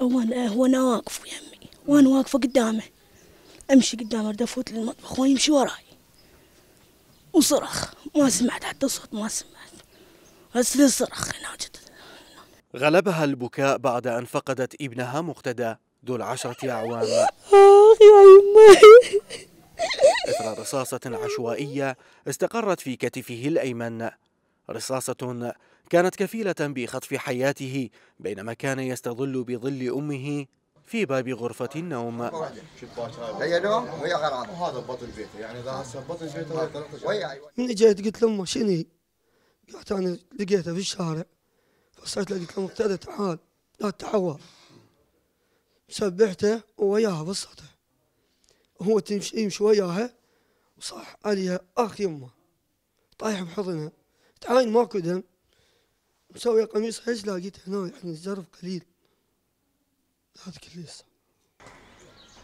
وانا آه، انا واقف يمي وانا واقفه قدامه امشي قدامه ارد افوت للمطبخ يمشي وراي وصرخ ما سمعت حتى صوت ما سمعت بس صرخ هنا غلبها البكاء بعد أن فقدت ابنها مقتدى ذو العشرة أعوام آخ يا امي إثر رصاصة عشوائية استقرت في كتفه الأيمن رصاصة كانت كفيلة بخطف حياته بينما كان يستظل بظل أمه في باب غرفة النوم هي نوم وهي غرام وهذا بطن بيته يعني اذا هسه بطن بيته من اجيت قلت لامه شني؟ قالت انا لقيته في الشارع فصرت قلت له ابتدى تعال لا تتعور سبحته وياها بصته هو تمشي يمشي وياها وصاح عليها اخ يمه طايح بحضنها تعاين ماكو دم مسوي قميص ايش لقيت هنا يعني الزرف قليل هذا كليس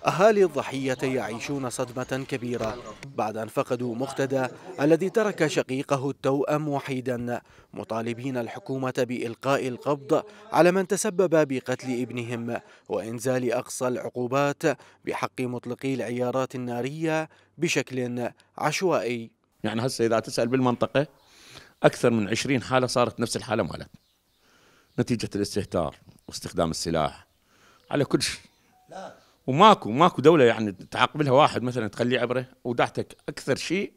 أهالي الضحية يعيشون صدمة كبيرة بعد أن فقدوا مقتدى الذي ترك شقيقه التوأم وحيدا مطالبين الحكومة بإلقاء القبض على من تسبب بقتل ابنهم وإنزال أقصى العقوبات بحق مطلقي العيارات النارية بشكل عشوائي يعني هسه إذا تسأل بالمنطقة أكثر من 20 حالة صارت نفس الحالة مالت نتيجة الاستهتار واستخدام السلاح على كل شيء وماكو ماكو دولة يعني تعاقب لها واحد مثلا تخليه عبره وداعتك أكثر شيء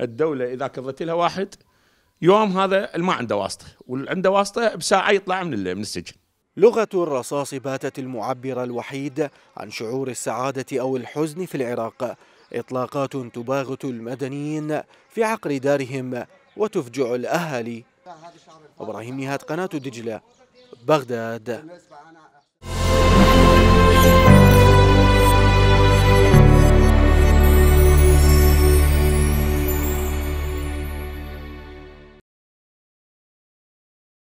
الدولة إذا قضت لها واحد يوم هذا ما عنده واسطة واللي عنده واسطة بساعة يطلع من من السجن لغة الرصاص باتت المعبر الوحيد عن شعور السعادة أو الحزن في العراق إطلاقات تباغت المدنيين في عقر دارهم وتفجع الأهالي إبراهيم نهاد قناة دجلة بغداد